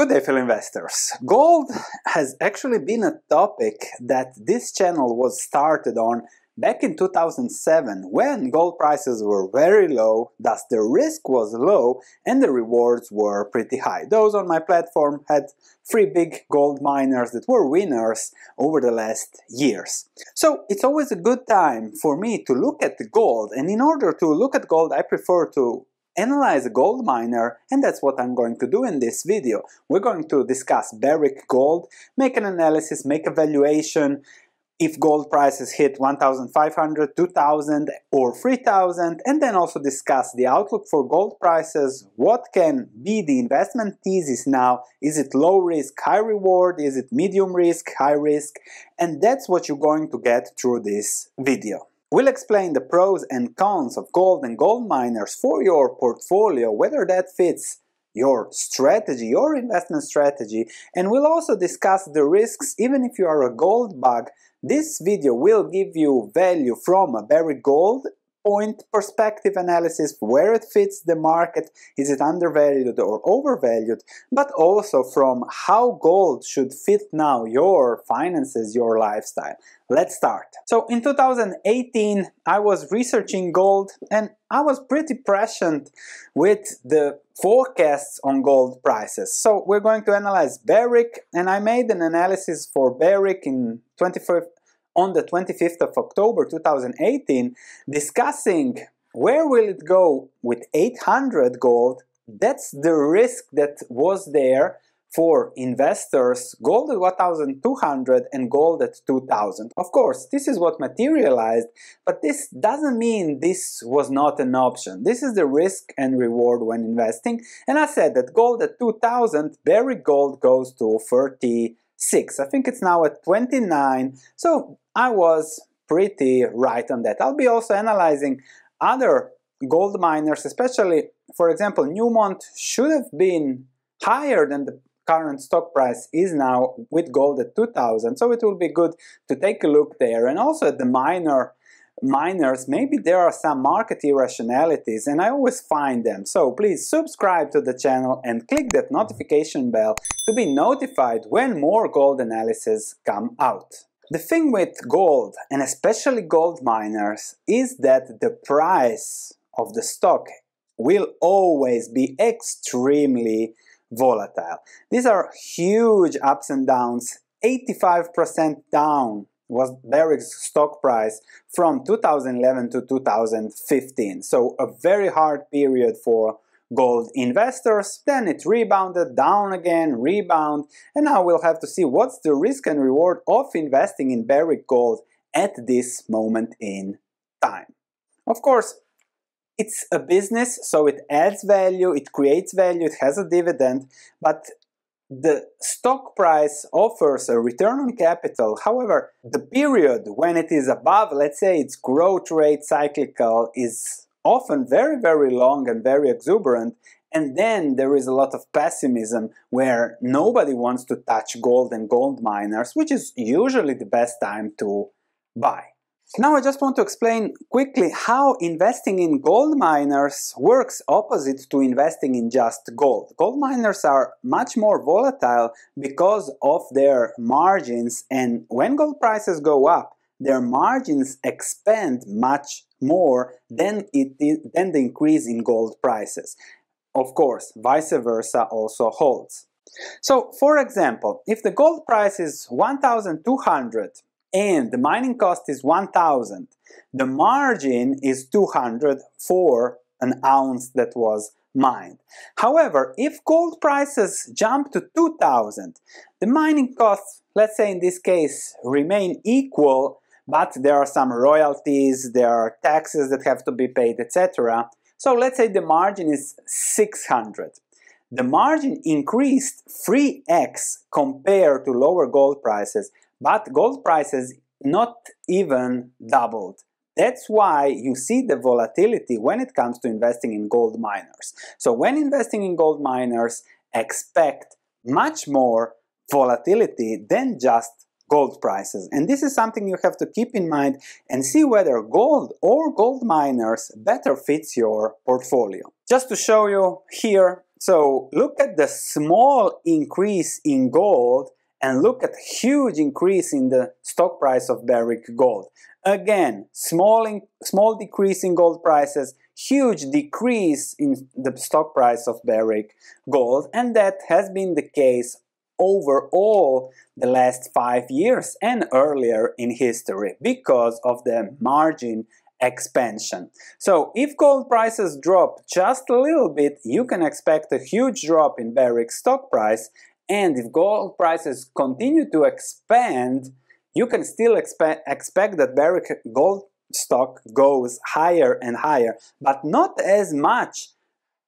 Good day, fellow investors. Gold has actually been a topic that this channel was started on back in 2007 when gold prices were very low, thus the risk was low and the rewards were pretty high. Those on my platform had three big gold miners that were winners over the last years. So it's always a good time for me to look at gold and in order to look at gold I prefer to analyze a gold miner and that's what I'm going to do in this video. We're going to discuss Barrick Gold, make an analysis, make a valuation, if gold prices hit 1,500, 2,000 or 3,000 and then also discuss the outlook for gold prices, what can be the investment thesis now, is it low risk, high reward, is it medium risk, high risk and that's what you're going to get through this video. We'll explain the pros and cons of gold and gold miners for your portfolio, whether that fits your strategy, your investment strategy, and we'll also discuss the risks even if you are a gold bug. This video will give you value from a very Gold point perspective analysis, where it fits the market, is it undervalued or overvalued, but also from how gold should fit now your finances, your lifestyle. Let's start. So in 2018, I was researching gold and I was pretty prescient with the forecasts on gold prices. So we're going to analyze Barrick and I made an analysis for Barrick in 25, on the 25th of October 2018 discussing where will it go with 800 gold that's the risk that was there for investors gold at 1200 and gold at 2000 of course this is what materialized but this doesn't mean this was not an option this is the risk and reward when investing and i said that gold at 2000 very gold goes to 30 6. I think it's now at 29. So I was pretty right on that. I'll be also analyzing other gold miners, especially, for example, Newmont should have been higher than the current stock price is now with gold at 2000. So it will be good to take a look there and also at the miner miners, maybe there are some market irrationalities and I always find them. So please subscribe to the channel and click that notification bell to be notified when more gold analyses come out. The thing with gold, and especially gold miners, is that the price of the stock will always be extremely volatile. These are huge ups and downs, 85% down was Barrick's stock price from 2011 to 2015. So a very hard period for gold investors. Then it rebounded, down again, rebound, and now we'll have to see what's the risk and reward of investing in Barrick Gold at this moment in time. Of course, it's a business, so it adds value, it creates value, it has a dividend, but the stock price offers a return on capital. However, the period when it is above, let's say its growth rate cyclical is often very, very long and very exuberant. And then there is a lot of pessimism where nobody wants to touch gold and gold miners, which is usually the best time to buy. Now I just want to explain quickly how investing in gold miners works opposite to investing in just gold. Gold miners are much more volatile because of their margins and when gold prices go up, their margins expand much more than, it, than the increase in gold prices. Of course, vice versa also holds. So, for example, if the gold price is 1200 and the mining cost is 1000 the margin is 200 for an ounce that was mined however if gold prices jump to 2000 the mining costs let's say in this case remain equal but there are some royalties there are taxes that have to be paid etc so let's say the margin is 600 the margin increased 3x compared to lower gold prices but gold prices not even doubled. That's why you see the volatility when it comes to investing in gold miners. So when investing in gold miners, expect much more volatility than just gold prices. And this is something you have to keep in mind and see whether gold or gold miners better fits your portfolio. Just to show you here, so look at the small increase in gold and look at huge increase in the stock price of Barrick Gold. Again, small, in, small decrease in gold prices, huge decrease in the stock price of Barrick Gold, and that has been the case overall the last five years and earlier in history because of the margin expansion. So if gold prices drop just a little bit, you can expect a huge drop in Barrick stock price and if gold prices continue to expand, you can still expect, expect that Barrick gold stock goes higher and higher, but not as much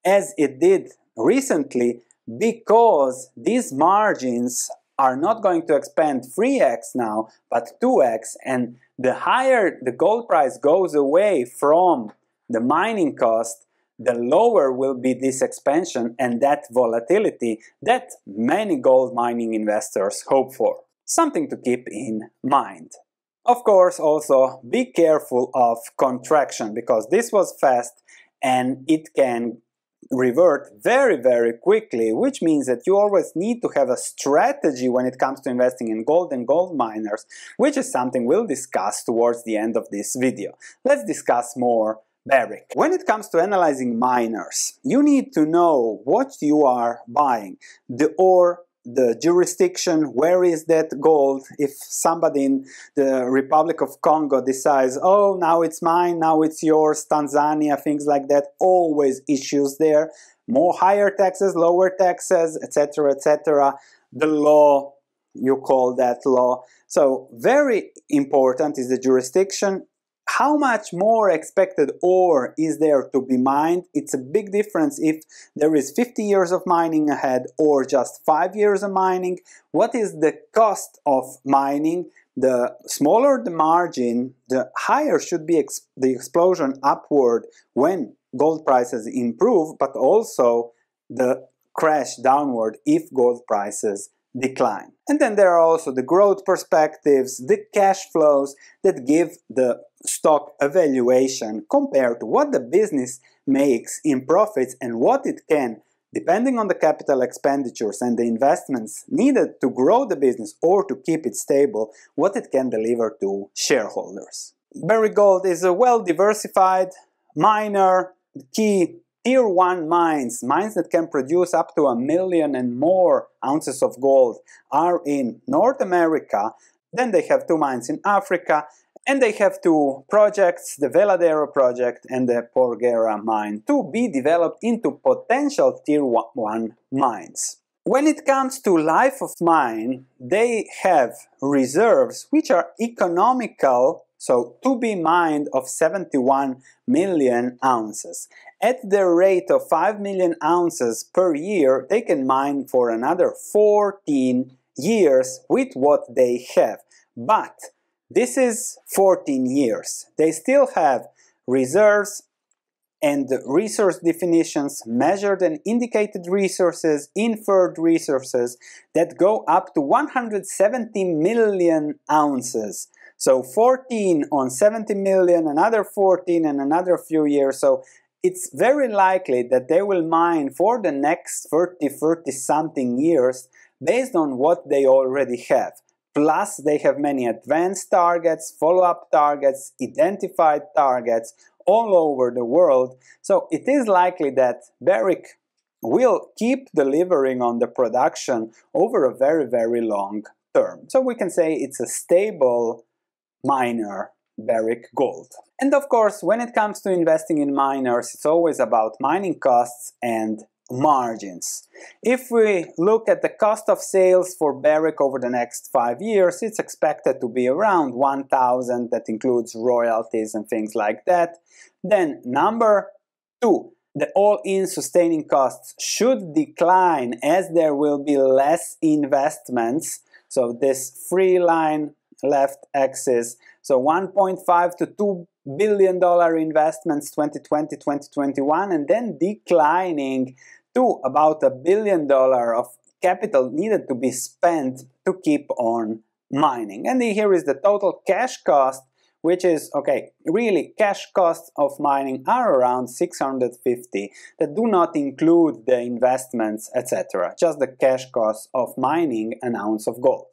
as it did recently because these margins are not going to expand 3x now, but 2x. And the higher the gold price goes away from the mining cost, the lower will be this expansion and that volatility that many gold mining investors hope for. Something to keep in mind. Of course, also be careful of contraction because this was fast and it can revert very, very quickly, which means that you always need to have a strategy when it comes to investing in gold and gold miners, which is something we'll discuss towards the end of this video. Let's discuss more Barrick. When it comes to analyzing miners, you need to know what you are buying, the ore the jurisdiction, where is that gold? If somebody in the Republic of Congo decides, oh, now it's mine, now it's yours, Tanzania, things like that, always issues there. More higher taxes, lower taxes, etc., etc. The law, you call that law. So, very important is the jurisdiction how much more expected ore is there to be mined? It's a big difference if there is 50 years of mining ahead or just 5 years of mining. What is the cost of mining? The smaller the margin, the higher should be the explosion upward when gold prices improve, but also the crash downward if gold prices decline. And then there are also the growth perspectives, the cash flows that give the stock evaluation compared to what the business makes in profits and what it can, depending on the capital expenditures and the investments needed to grow the business or to keep it stable, what it can deliver to shareholders. Berry Gold is a well diversified miner. The key Tier 1 mines, mines that can produce up to a million and more ounces of gold, are in North America. Then they have two mines in Africa, and they have two projects, the Veladero project and the Porgera mine, to be developed into potential Tier 1 mines. When it comes to life of mine, they have reserves which are economical, so to be mined of 71 million ounces. At the rate of 5 million ounces per year, they can mine for another 14 years with what they have. But this is 14 years. They still have reserves and resource definitions, measured and indicated resources, inferred resources that go up to 170 million ounces. So 14 on 70 million, another 14 and another few years. So it's very likely that they will mine for the next 30, 30 something years based on what they already have. Plus, they have many advanced targets, follow up targets, identified targets all over the world. So, it is likely that Barrick will keep delivering on the production over a very, very long term. So, we can say it's a stable miner Barrick Gold. And of course, when it comes to investing in miners, it's always about mining costs and margins. If we look at the cost of sales for Barrick over the next five years, it's expected to be around 1,000, that includes royalties and things like that. Then number two, the all-in sustaining costs should decline as there will be less investments. So this free line left axis so 1.5 to 2 billion dollar investments 2020 2021 and then declining to about a billion dollar of capital needed to be spent to keep on mining and here is the total cash cost which is okay really cash costs of mining are around 650 that do not include the investments etc just the cash costs of mining an ounce of gold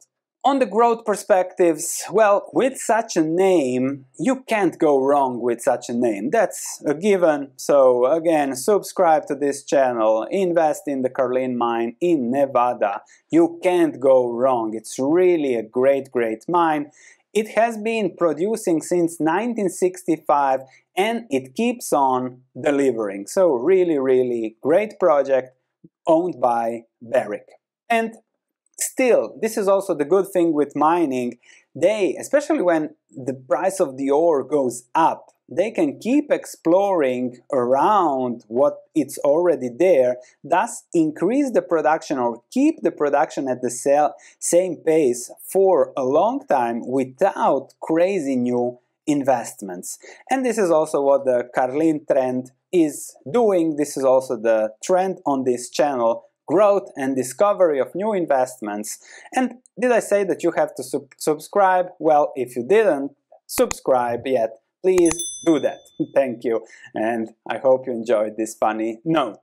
on the growth perspectives, well, with such a name, you can't go wrong with such a name. That's a given. So, again, subscribe to this channel, invest in the Carlin mine in Nevada. You can't go wrong. It's really a great, great mine. It has been producing since 1965 and it keeps on delivering. So, really, really great project owned by Barrick. And Still, this is also the good thing with mining. They, especially when the price of the ore goes up, they can keep exploring around what it's already there, thus increase the production or keep the production at the same pace for a long time without crazy new investments. And this is also what the Carlin trend is doing. This is also the trend on this channel growth and discovery of new investments. And did I say that you have to sub subscribe? Well, if you didn't subscribe yet, please do that. Thank you, and I hope you enjoyed this funny note.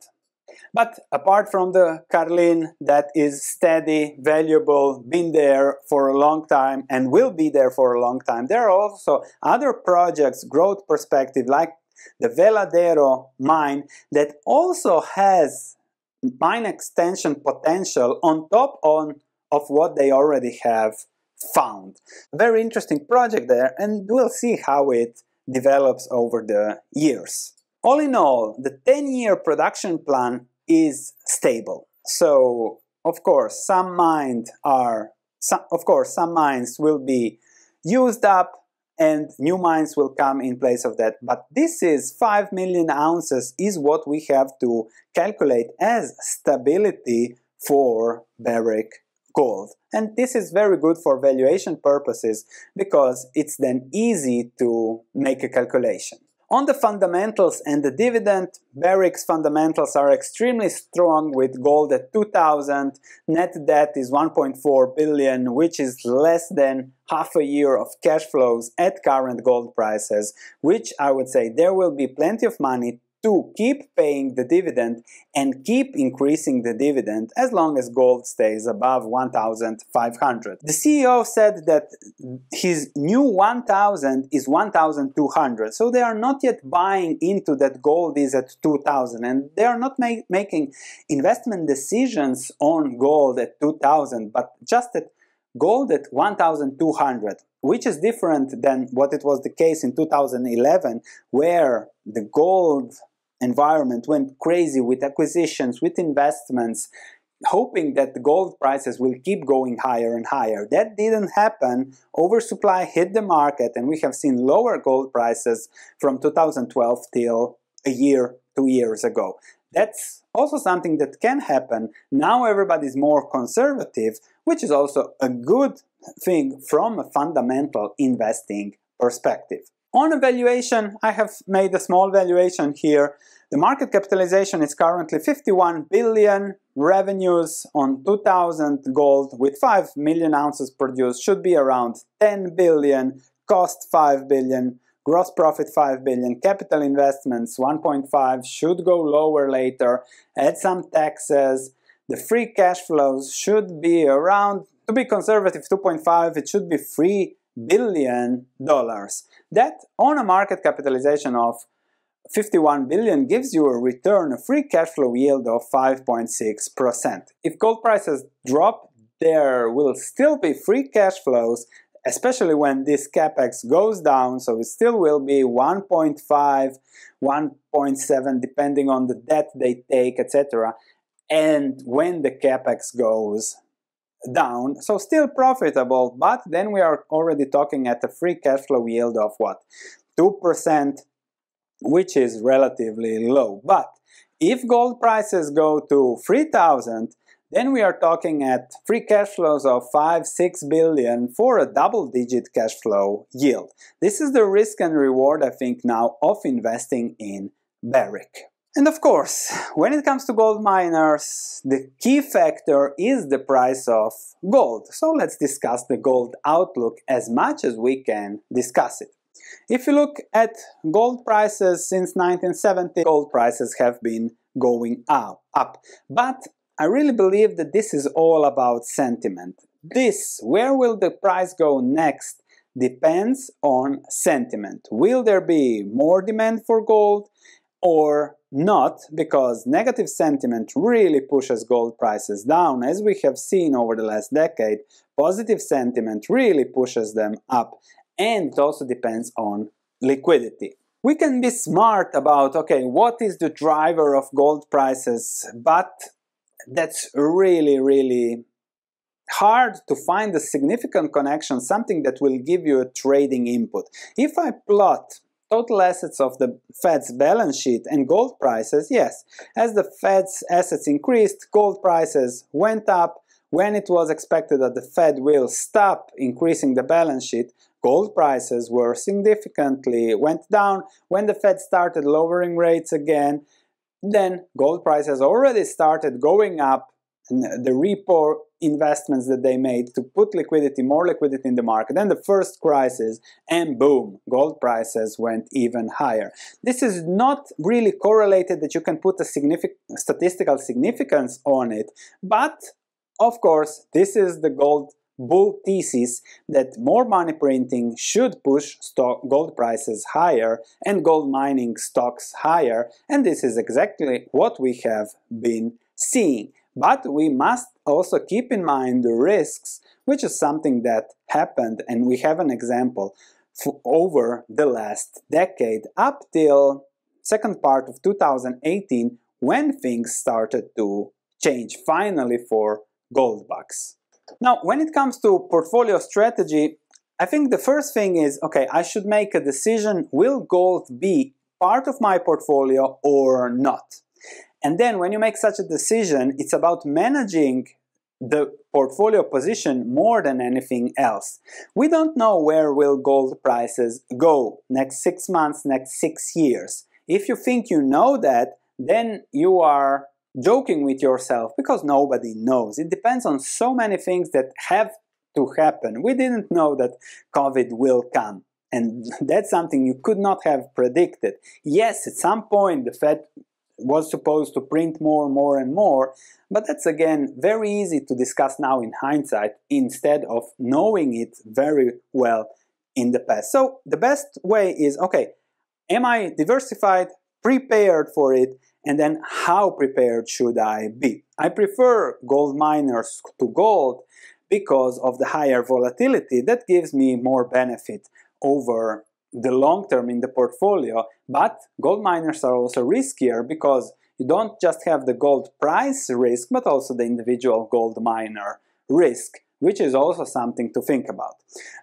But apart from the Carlin that is steady, valuable, been there for a long time and will be there for a long time, there are also other projects, growth perspective, like the Veladero mine that also has mine extension potential on top on, of what they already have found. Very interesting project there, and we'll see how it develops over the years. All in all, the 10-year production plan is stable. So, of course, some mines are, some, of course, some mines will be used up, and new mines will come in place of that. But this is 5 million ounces is what we have to calculate as stability for Barrick gold. And this is very good for valuation purposes because it's then easy to make a calculation. On the fundamentals and the dividend, Barrick's fundamentals are extremely strong with gold at 2000. Net debt is 1.4 billion, which is less than half a year of cash flows at current gold prices, which I would say there will be plenty of money to keep paying the dividend and keep increasing the dividend as long as gold stays above 1,500. The CEO said that his new 1,000 is 1,200, so they are not yet buying into that gold is at 2,000 and they are not make, making investment decisions on gold at 2,000 but just at gold at 1,200 which is different than what it was the case in 2011 where the gold environment went crazy with acquisitions, with investments, hoping that the gold prices will keep going higher and higher. That didn't happen. Oversupply hit the market, and we have seen lower gold prices from 2012 till a year, two years ago. That's also something that can happen. Now everybody's more conservative, which is also a good thing from a fundamental investing perspective. On a valuation, I have made a small valuation here. The market capitalization is currently 51 billion, revenues on 2000 gold with 5 million ounces produced should be around 10 billion, cost 5 billion, gross profit 5 billion, capital investments 1.5 should go lower later, add some taxes, the free cash flows should be around, to be conservative, 2.5, it should be free billion dollars. That on a market capitalization of 51 billion gives you a return, a free cash flow yield of 5.6%. If gold prices drop, there will still be free cash flows, especially when this capex goes down, so it still will be 1.5, 1.7, depending on the debt they take, etc. And when the capex goes down, so still profitable, but then we are already talking at a free cash flow yield of what? 2%, which is relatively low. But if gold prices go to 3,000, then we are talking at free cash flows of 5 6 billion for a double digit cash flow yield this is the risk and reward i think now of investing in barrick and of course, when it comes to gold miners, the key factor is the price of gold. So let's discuss the gold outlook as much as we can discuss it. If you look at gold prices since 1970, gold prices have been going up. up. But I really believe that this is all about sentiment. This, where will the price go next, depends on sentiment. Will there be more demand for gold? or not because negative sentiment really pushes gold prices down as we have seen over the last decade positive sentiment really pushes them up and it also depends on liquidity we can be smart about okay what is the driver of gold prices but that's really really hard to find a significant connection something that will give you a trading input if i plot total assets of the Fed's balance sheet and gold prices, yes, as the Fed's assets increased, gold prices went up. When it was expected that the Fed will stop increasing the balance sheet, gold prices were significantly went down. When the Fed started lowering rates again, then gold prices already started going up. The repo investments that they made to put liquidity, more liquidity in the market. Then the first crisis, and boom, gold prices went even higher. This is not really correlated that you can put a significant statistical significance on it, but of course, this is the gold bull thesis that more money printing should push stock gold prices higher and gold mining stocks higher, and this is exactly what we have been seeing. But we must also keep in mind the risks, which is something that happened, and we have an example for over the last decade up till second part of 2018 when things started to change finally for gold bucks. Now, when it comes to portfolio strategy, I think the first thing is, okay, I should make a decision, will gold be part of my portfolio or not? And then when you make such a decision, it's about managing the portfolio position more than anything else. We don't know where will gold prices go next 6 months, next 6 years. If you think you know that, then you are joking with yourself because nobody knows. It depends on so many things that have to happen. We didn't know that COVID will come. And that's something you could not have predicted. Yes, at some point the Fed was supposed to print more and more and more, but that's again very easy to discuss now in hindsight instead of knowing it very well in the past. So the best way is okay, am I diversified, prepared for it, and then how prepared should I be? I prefer gold miners to gold because of the higher volatility that gives me more benefit over the long term in the portfolio but gold miners are also riskier because you don't just have the gold price risk, but also the individual gold miner risk, which is also something to think about.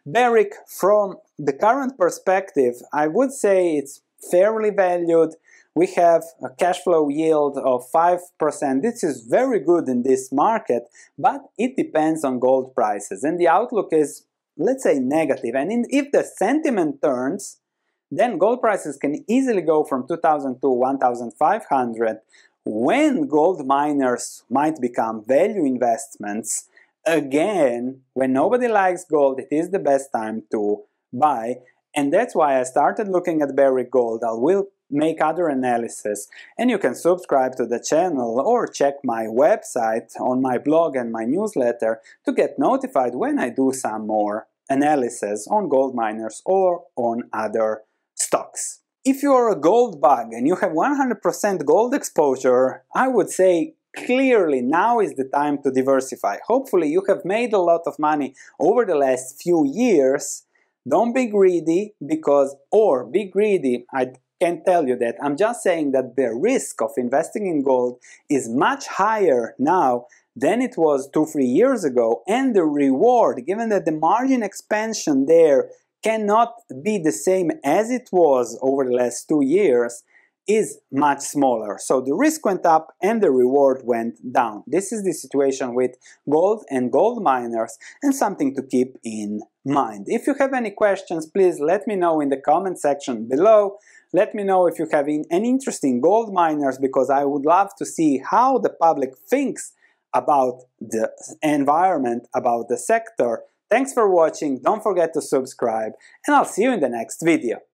Barrick, from the current perspective, I would say it's fairly valued. We have a cash flow yield of 5%. This is very good in this market, but it depends on gold prices. And the outlook is, let's say, negative. And in, if the sentiment turns, then gold prices can easily go from 2000 to 1500 when gold miners might become value investments again when nobody likes gold it is the best time to buy and that's why i started looking at Barry gold i will make other analysis and you can subscribe to the channel or check my website on my blog and my newsletter to get notified when i do some more analysis on gold miners or on other stocks. If you are a gold bug and you have 100% gold exposure, I would say clearly now is the time to diversify. Hopefully you have made a lot of money over the last few years. Don't be greedy because, or be greedy, I can tell you that. I'm just saying that the risk of investing in gold is much higher now than it was two, three years ago, and the reward, given that the margin expansion there cannot be the same as it was over the last two years is much smaller. So the risk went up and the reward went down. This is the situation with gold and gold miners and something to keep in mind. If you have any questions, please let me know in the comment section below. Let me know if you have any interest in gold miners because I would love to see how the public thinks about the environment, about the sector, Thanks for watching, don't forget to subscribe, and I'll see you in the next video.